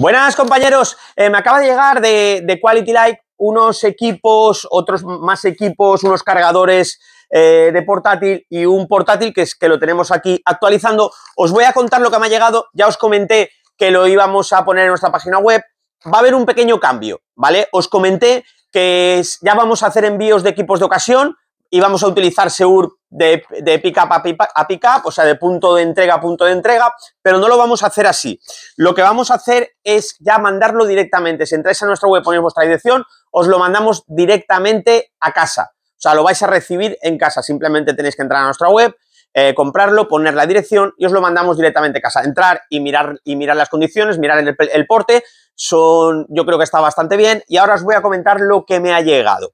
Buenas compañeros, eh, me acaba de llegar de, Quality Like unos equipos, otros más equipos, unos cargadores eh, de portátil y un portátil que es que lo tenemos aquí actualizando. Os voy a contar lo que me ha llegado, ya os comenté que lo íbamos a poner en nuestra página web. Va a haber un pequeño cambio, ¿vale? Os comenté que ya vamos a hacer envíos de equipos de ocasión y vamos a utilizar Seur de, de pick up a pick, up, o sea, de punto de entrega a punto de entrega, pero no lo vamos a hacer así. Lo que vamos a hacer es ya mandarlo directamente. Si entráis a nuestra web, ponéis vuestra dirección, os lo mandamos directamente a casa. O sea, lo vais a recibir en casa. Simplemente tenéis que entrar a nuestra web, eh, comprarlo, poner la dirección y os lo mandamos directamente a casa. Entrar y mirar, y mirar las condiciones, mirar el, el porte. Son, yo creo que está bastante bien. Y ahora os voy a comentar lo que me ha llegado.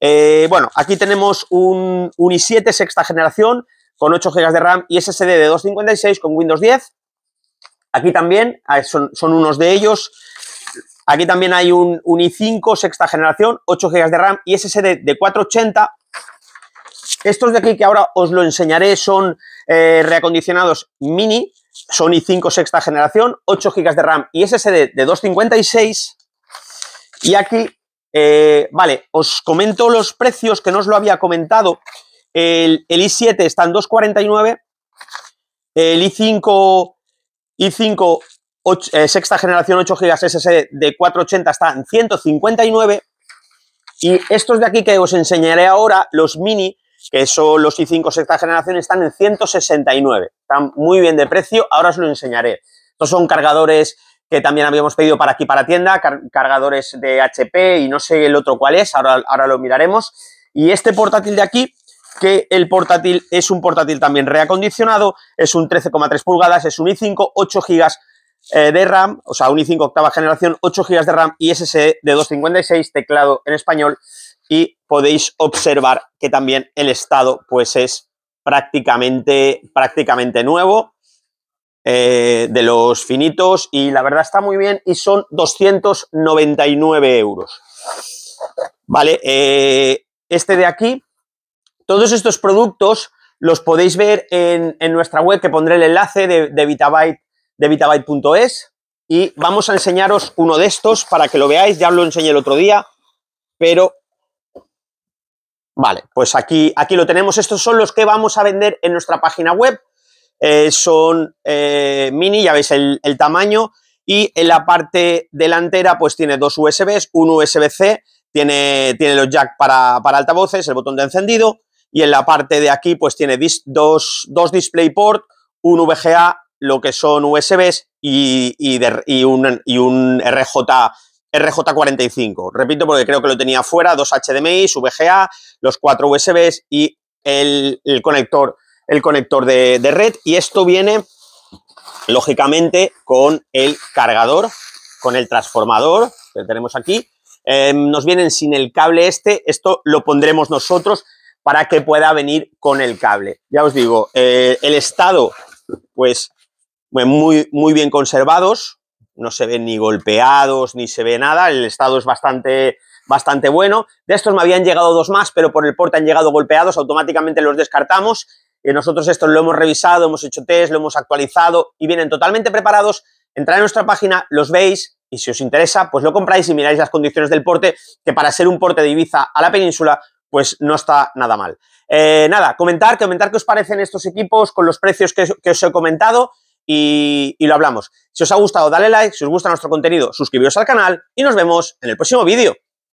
Eh, bueno, aquí tenemos un, i7 sexta generación con 8 GB de RAM y SSD de 256 con Windows 10. Aquí también ah, son, unos de ellos. Aquí también hay un, un, i5 sexta generación, 8 GB de RAM y SSD de 480. Estos de aquí que ahora os lo enseñaré son eh, reacondicionados mini, son i5 sexta generación, 8 GB de RAM y SSD de 256. Y aquí eh, vale, os comento los precios que no os lo había comentado. El, i7 está en 249, el i5, i5 eh, sexta generación 8 GB SSD de 480 está en 159 y estos de aquí que os enseñaré ahora, los mini, que son los i5 sexta generación, están en 169. Están muy bien de precio, ahora os lo enseñaré. Estos son cargadores que también habíamos pedido para aquí, para tienda, cargadores de HP y no sé el otro cuál es, ahora, ahora lo miraremos. Y este portátil de aquí, que el portátil es un portátil también reacondicionado, es un 13,3 pulgadas, es un i5, 8 GB de RAM, o sea, un i5 octava generación, 8 GB de RAM y SSD de 256, teclado en español y podéis observar que también el estado pues es prácticamente, prácticamente nuevo. Eh, de los finitos y la verdad está muy bien y son 299 euros. Vale, eh, este de aquí, todos estos productos los podéis ver en, nuestra web que pondré el enlace de, de Vitabyte, de Vitabyte.es y vamos a enseñaros uno de estos para que lo veáis, ya os lo enseñé el otro día, pero Vale, pues aquí, aquí lo tenemos. Estos son los que vamos a vender en nuestra página web. Eh, son eh, mini, ya veis el, tamaño, y en la parte delantera pues tiene dos USBs, un USB-C, tiene, tiene los jack para, altavoces, el botón de encendido, y en la parte de aquí pues tiene dos, dos DisplayPort, un VGA, lo que son USBs y, y, un, RJ, RJ45. Repito porque creo que lo tenía fuera, dos HDMI, VGA, los cuatro USBs y el, el conector el conector de, red y esto viene lógicamente con el cargador, con el transformador que tenemos aquí. Em, nos vienen sin el cable este, esto lo pondremos nosotros para que pueda venir con el cable. Ya os digo, eh, el estado, pues muy, muy bien conservados, no se ven ni golpeados, ni se ve nada, el estado es bastante, bastante bueno. De estos me habían llegado dos más, pero por el porte han llegado golpeados, automáticamente los descartamos eh, nosotros esto lo hemos revisado, hemos hecho test, lo hemos actualizado y vienen totalmente preparados. Entrad en nuestra página, los veis y si os interesa, pues lo compráis y miráis las condiciones del porte, que para ser un porte de Ibiza a la península, pues no está nada mal. Eh, nada, comentar, comentar qué os parecen estos equipos con los precios que, os he comentado y, y lo hablamos. Si os ha gustado, dale like, si os gusta nuestro contenido, suscribiros al canal y nos vemos en el próximo vídeo.